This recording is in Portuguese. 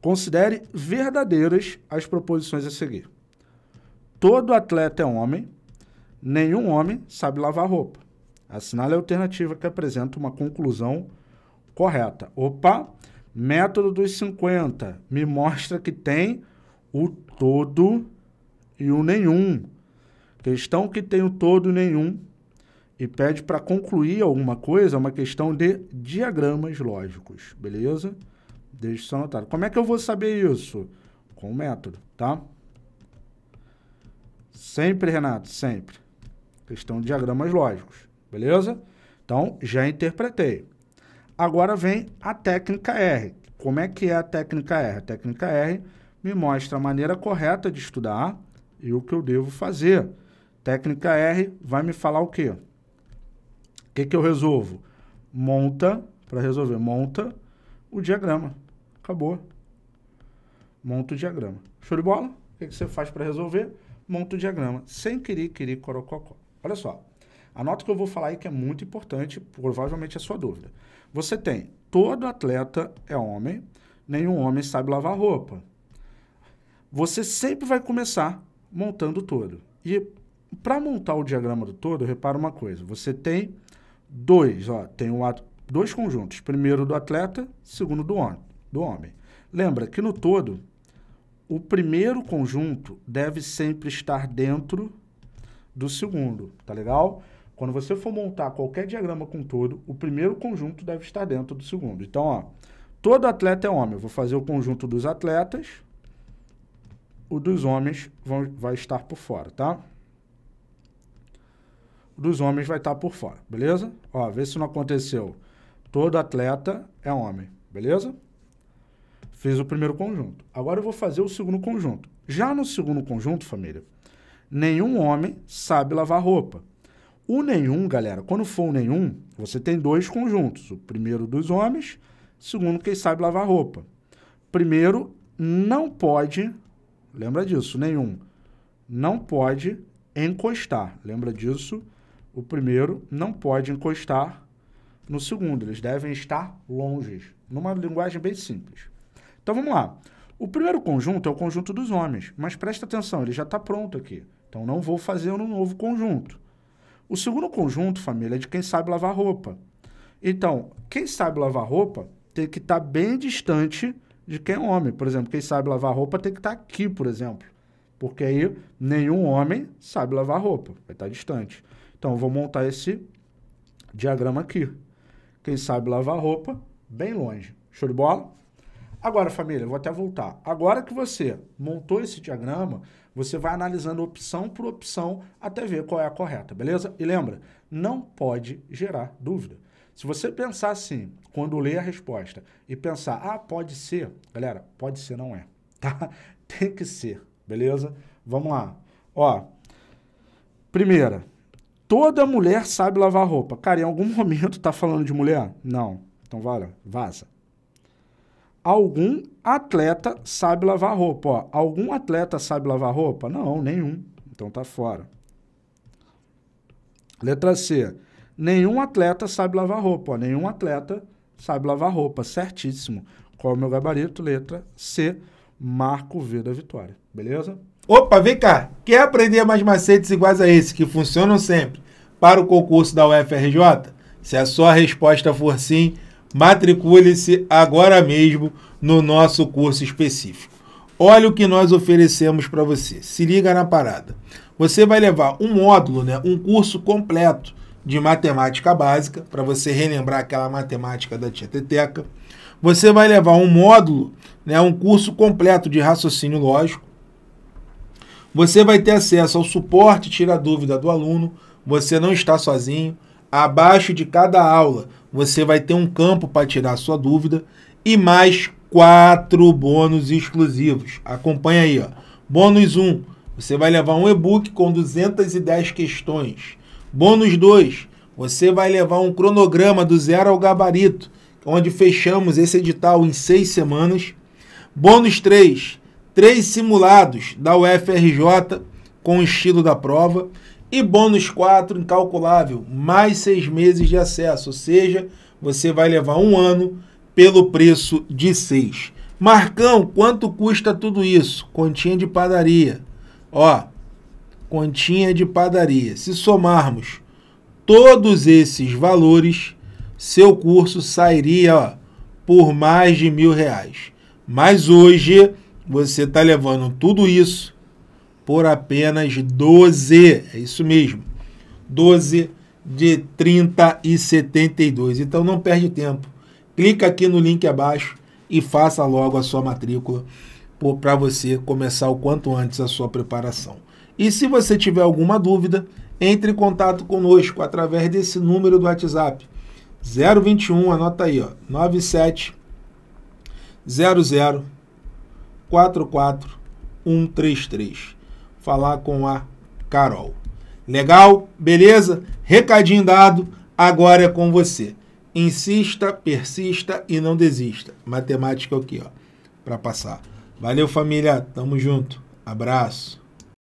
Considere verdadeiras as proposições a seguir. Todo atleta é homem, nenhum homem sabe lavar roupa. Assinale a alternativa que apresenta uma conclusão correta. Opa, método dos 50 me mostra que tem o todo e o nenhum. Questão que tem o todo e nenhum e pede para concluir alguma coisa é uma questão de diagramas lógicos, beleza? Deixa isso anotado. Como é que eu vou saber isso? Com o método, tá? Sempre, Renato, sempre. Questão de diagramas lógicos, beleza? Então, já interpretei. Agora vem a técnica R. Como é que é a técnica R? A técnica R me mostra a maneira correta de estudar e o que eu devo fazer. Técnica R vai me falar o quê? O que, que eu resolvo? Monta, para resolver, monta o diagrama. Acabou. Monta o diagrama. Show de bola? O que, que você faz para resolver? Monta o diagrama. Sem querer, querer, corococó. Olha só. Anota o que eu vou falar aí que é muito importante, provavelmente é a sua dúvida. Você tem, todo atleta é homem, nenhum homem sabe lavar roupa. Você sempre vai começar montando todo. E para montar o diagrama do todo, repara uma coisa, você tem dois, ó, tem o ato, dois conjuntos, primeiro do atleta, segundo do homem do homem. Lembra que no todo, o primeiro conjunto deve sempre estar dentro do segundo, tá legal? Quando você for montar qualquer diagrama com todo, o primeiro conjunto deve estar dentro do segundo. Então, ó, todo atleta é homem. Eu vou fazer o conjunto dos atletas, o dos homens vão, vai estar por fora, tá? O dos homens vai estar por fora, beleza? Ó, vê se não aconteceu. Todo atleta é homem, beleza? Fez o primeiro conjunto. Agora eu vou fazer o segundo conjunto. Já no segundo conjunto, família, nenhum homem sabe lavar roupa. O nenhum, galera, quando for o nenhum, você tem dois conjuntos. O primeiro dos homens, segundo quem sabe lavar roupa. Primeiro, não pode, lembra disso, nenhum, não pode encostar. Lembra disso? O primeiro não pode encostar no segundo. Eles devem estar longe. Numa linguagem bem simples. Então vamos lá. O primeiro conjunto é o conjunto dos homens, mas presta atenção, ele já está pronto aqui. Então não vou fazer um novo conjunto. O segundo conjunto, família, é de quem sabe lavar roupa. Então, quem sabe lavar roupa tem que estar tá bem distante de quem é homem. Por exemplo, quem sabe lavar roupa tem que estar tá aqui, por exemplo. Porque aí nenhum homem sabe lavar roupa, vai estar tá distante. Então, vou montar esse diagrama aqui. Quem sabe lavar roupa, bem longe. Show de bola? Agora, família, vou até voltar. Agora que você montou esse diagrama, você vai analisando opção por opção até ver qual é a correta, beleza? E lembra, não pode gerar dúvida. Se você pensar assim, quando ler a resposta e pensar, ah, pode ser, galera, pode ser não é, tá? Tem que ser, beleza? Vamos lá. Ó, primeira, toda mulher sabe lavar roupa. Cara, em algum momento tá falando de mulher? Não. Então, vale, vaza algum atleta sabe lavar roupa. Ó, algum atleta sabe lavar roupa? Não, nenhum. Então tá fora. Letra C. Nenhum atleta sabe lavar roupa. Ó, nenhum atleta sabe lavar roupa. Certíssimo. Qual é o meu gabarito? Letra C. Marco V da vitória. Beleza? Opa, vem cá. Quer aprender mais macetes iguais a esse que funcionam sempre para o concurso da UFRJ? Se a sua resposta for sim, Matricule-se agora mesmo no nosso curso específico. Olha o que nós oferecemos para você. Se liga na parada. Você vai levar um módulo, né, um curso completo de matemática básica, para você relembrar aquela matemática da tieteteca. Você vai levar um módulo, né, um curso completo de raciocínio lógico. Você vai ter acesso ao suporte, tira a dúvida do aluno. Você não está sozinho. Abaixo de cada aula, você vai ter um campo para tirar sua dúvida e mais quatro bônus exclusivos. Acompanha aí, ó. Bônus 1, um, você vai levar um e-book com 210 questões. Bônus 2, você vai levar um cronograma do zero ao gabarito, onde fechamos esse edital em seis semanas. Bônus 3, três simulados da UFRJ com o estilo da prova. E bônus 4, incalculável, mais seis meses de acesso, ou seja, você vai levar um ano pelo preço de seis. Marcão, quanto custa tudo isso? Continha de padaria. Ó, continha de padaria. Se somarmos todos esses valores, seu curso sairia ó, por mais de mil reais. Mas hoje você está levando tudo isso por apenas 12, é isso mesmo, 12 de 30 e 72. Então não perde tempo, clica aqui no link abaixo e faça logo a sua matrícula para você começar o quanto antes a sua preparação. E se você tiver alguma dúvida, entre em contato conosco através desse número do WhatsApp 021, anota aí, ó, 97 00 44 133 falar com a Carol. Legal? Beleza? Recadinho dado, agora é com você. Insista, persista e não desista. Matemática aqui, é ó, para passar. Valeu, família. Tamo junto. Abraço.